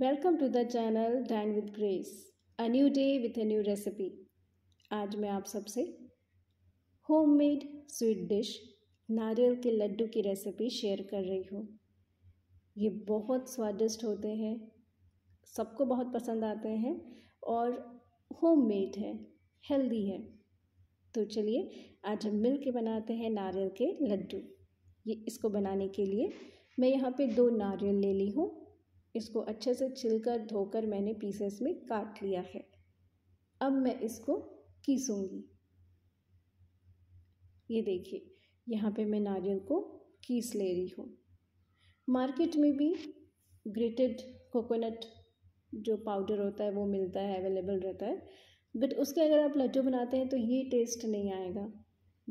welcome to the channel dine with Grace a new day with a new recipe आज मैं आप सबसे homemade sweet dish नारियल के लड्डू की रेसिपी शेयर कर रही हूँ ये बहुत स्वादिष्ट होते हैं सबको बहुत पसंद आते हैं और होममेड है हेल्दी है तो चलिए आज हम मिल के बनाते हैं नारियल के लड्डू ये इसको बनाने के लिए मैं यहाँ पे दो नारियल ले ली हूँ इसको अच्छे से छिलकर धोकर मैंने पीसेस में काट लिया है अब मैं इसको कीसूँगी ये देखिए यहाँ पे मैं नारियल को कीस ले रही हूँ मार्केट में भी ग्रेटेड कोकोनट जो पाउडर होता है वो मिलता है अवेलेबल रहता है बट उसके अगर आप लड्डू बनाते हैं तो ये टेस्ट नहीं आएगा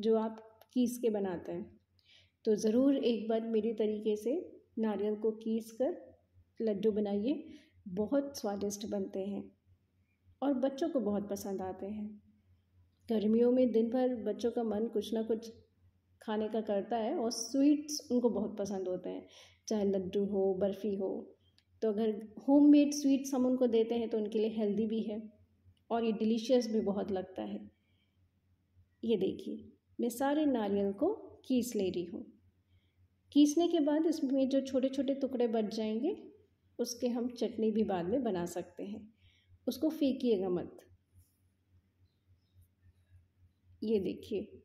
जो आप कीस के बनाते हैं तो ज़रूर एक बार मेरे तरीके से नारियल को कीस कर लड्डू बनाइए बहुत स्वादिष्ट बनते हैं और बच्चों को बहुत पसंद आते हैं गर्मियों में दिन भर बच्चों का मन कुछ ना कुछ खाने का करता है और स्वीट्स उनको बहुत पसंद होते हैं चाहे लड्डू हो बर्फ़ी हो तो अगर होम मेड स्वीट्स हम उनको देते हैं तो उनके लिए हेल्दी भी है और ये डिलीशियस भी बहुत लगता है ये देखिए मैं सारे नारियल को कीस ले रही हूँ कीसने के बाद इसमें जो छोटे छोटे टुकड़े बच जाएंगे उसके हम चटनी भी बाद में बना सकते हैं उसको फेंकिएगा मत ये देखिए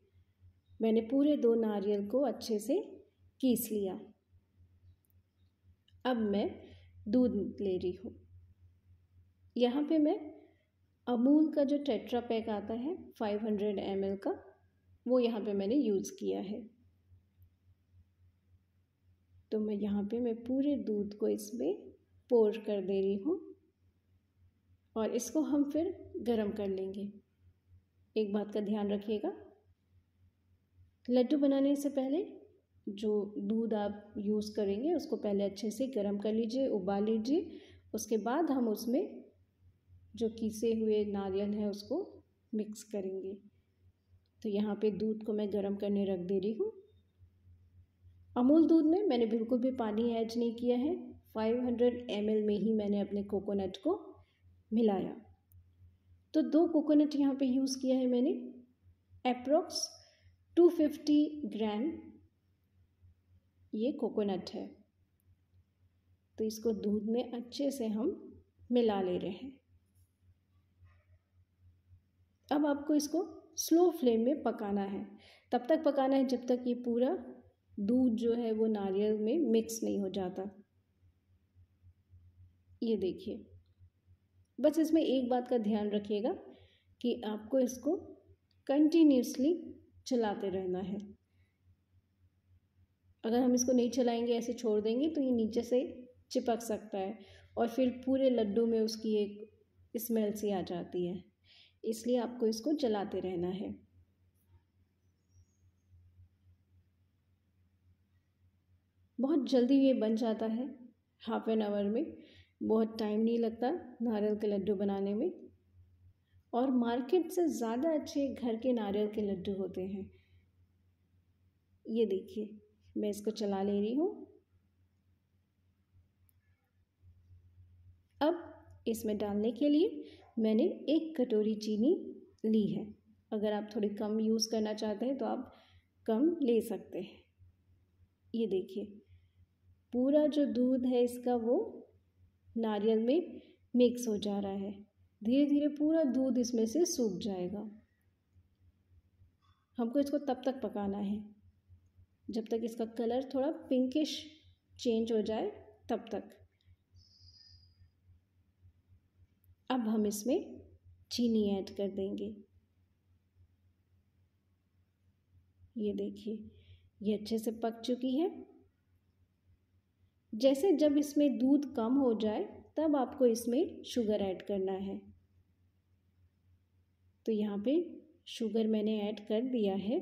मैंने पूरे दो नारियल को अच्छे से कीस लिया अब मैं दूध ले रही हूँ यहाँ पे मैं अमूल का जो टेट्रा पैक आता है 500 हंड्रेड का वो यहाँ पे मैंने यूज़ किया है तो मैं यहाँ पे मैं पूरे दूध को इसमें पोर कर दे रही हूँ और इसको हम फिर गरम कर लेंगे एक बात का ध्यान रखिएगा लड्डू बनाने से पहले जो दूध आप यूज़ करेंगे उसको पहले अच्छे से गर्म कर लीजिए उबाल लीजिए उसके बाद हम उसमें जो पीसे हुए नारियल है उसको मिक्स करेंगे तो यहाँ पे दूध को मैं गर्म करने रख दे रही हूँ अमूल दूध में मैंने बिल्कुल भी पानी ऐड नहीं किया है 500 ml में ही मैंने अपने कोकोनट को मिलाया तो दो कोकोनट यहाँ पे यूज़ किया है मैंने अप्रोक्स 250 ग्राम ये कोकोनट है तो इसको दूध में अच्छे से हम मिला ले रहे हैं अब आपको इसको स्लो फ्लेम में पकाना है तब तक पकाना है जब तक ये पूरा दूध जो है वो नारियल में मिक्स नहीं हो जाता ये देखिए बस इसमें एक बात का ध्यान रखिएगा कि आपको इसको कंटिन्यूसली चलाते रहना है अगर हम इसको नहीं चलाएंगे ऐसे छोड़ देंगे तो ये नीचे से चिपक सकता है और फिर पूरे लड्डू में उसकी एक स्मेल सी आ जाती है इसलिए आपको इसको चलाते रहना है बहुत जल्दी ये बन जाता है हाफ एन आवर में बहुत टाइम नहीं लगता नारियल के लड्डू बनाने में और मार्केट से ज़्यादा अच्छे घर के नारियल के लड्डू होते हैं ये देखिए मैं इसको चला ले रही हूँ अब इसमें डालने के लिए मैंने एक कटोरी चीनी ली है अगर आप थोड़ी कम यूज़ करना चाहते हैं तो आप कम ले सकते हैं ये देखिए पूरा जो दूध है इसका वो नारियल में मिक्स हो जा रहा है धीरे धीरे पूरा दूध इसमें से सूख जाएगा हमको इसको तब तक पकाना है जब तक इसका कलर थोड़ा पिंकिश चेंज हो जाए तब तक अब हम इसमें चीनी ऐड कर देंगे ये देखिए ये अच्छे से पक चुकी है जैसे जब इसमें दूध कम हो जाए तब आपको इसमें शुगर ऐड करना है तो यहाँ पे शुगर मैंने ऐड कर दिया है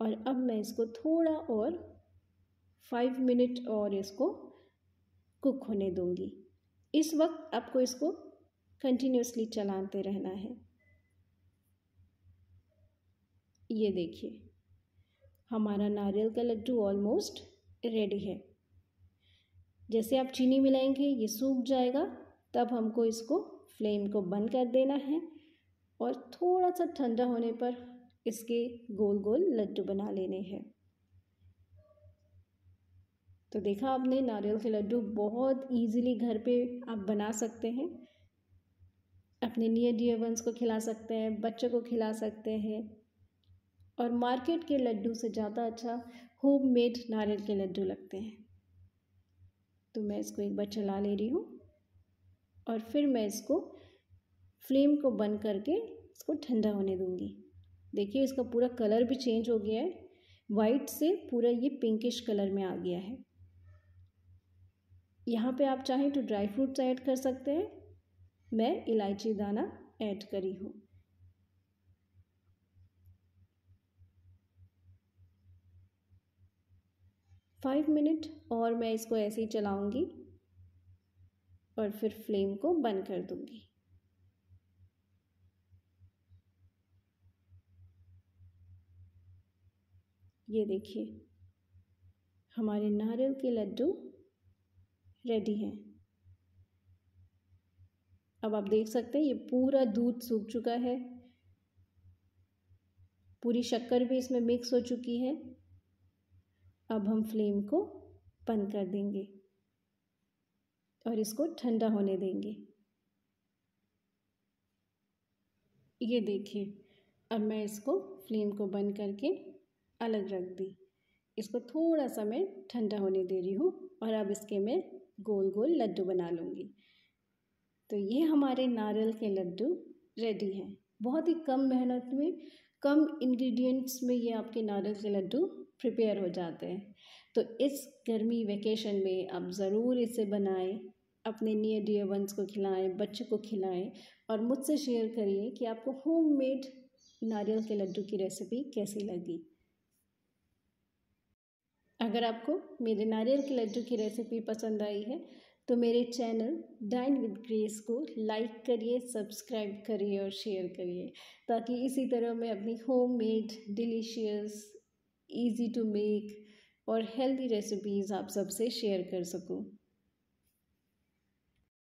और अब मैं इसको थोड़ा और फाइव मिनट और इसको कुक होने दूंगी इस वक्त आपको इसको कंटिन्यूसली चलाते रहना है ये देखिए हमारा नारियल का लड्डू ऑलमोस्ट रेडी है जैसे आप चीनी मिलाएंगे ये सूख जाएगा तब हमको इसको फ्लेम को बंद कर देना है और थोड़ा सा ठंडा होने पर इसके गोल गोल लड्डू बना लेने हैं तो देखा आपने नारियल के लड्डू बहुत इजीली घर पे आप बना सकते हैं अपने नियर डियर वंस को खिला सकते हैं बच्चों को खिला सकते हैं और मार्केट के लड्डू से ज़्यादा अच्छा होम मेड नारियल के लड्डू लगते हैं तो मैं इसको एक बार चला ले रही हूँ और फिर मैं इसको फ्लेम को बंद करके इसको ठंडा होने दूँगी देखिए इसका पूरा कलर भी चेंज हो गया है वाइट से पूरा ये पिंकिश कलर में आ गया है यहाँ पे आप चाहें तो ड्राई फ्रूट्स ऐड कर सकते हैं मैं इलायची दाना ऐड करी हूँ फाइव मिनट और मैं इसको ऐसे ही चलाऊंगी और फिर फ्लेम को बंद कर दूंगी ये देखिए हमारे नारियल के लड्डू रेडी हैं अब आप देख सकते हैं ये पूरा दूध सूख चुका है पूरी शक्कर भी इसमें मिक्स हो चुकी है अब हम फ्लेम को बंद कर देंगे और इसको ठंडा होने देंगे ये देखिए अब मैं इसको फ्लेम को बंद करके अलग रख दी इसको थोड़ा सा मैं ठंडा होने दे रही हूँ और अब इसके मैं गोल गोल लड्डू बना लूँगी तो ये हमारे नारियल के लड्डू रेडी हैं बहुत ही कम मेहनत में कम इंग्रेडिएंट्स में ये आपके नारियल के लड्डू प्रिपेयर हो जाते हैं तो इस गर्मी वेकेशन में आप ज़रूर इसे बनाएं अपने नियर डियर वंस को खिलाएं बच्चों को खिलाएं और मुझसे शेयर करिए कि आपको होममेड नारियल के लड्डू की रेसिपी कैसी लगी अगर आपको मेरे नारियल के लड्डू की रेसिपी पसंद आई है तो मेरे चैनल डाइन विद ग्रेस को लाइक करिए सब्सक्राइब करिए और शेयर करिए ताकि इसी तरह मैं अपनी homemade delicious easy to make और हेल्दी रेसिपीज़ आप सबसे शेयर कर सकूँ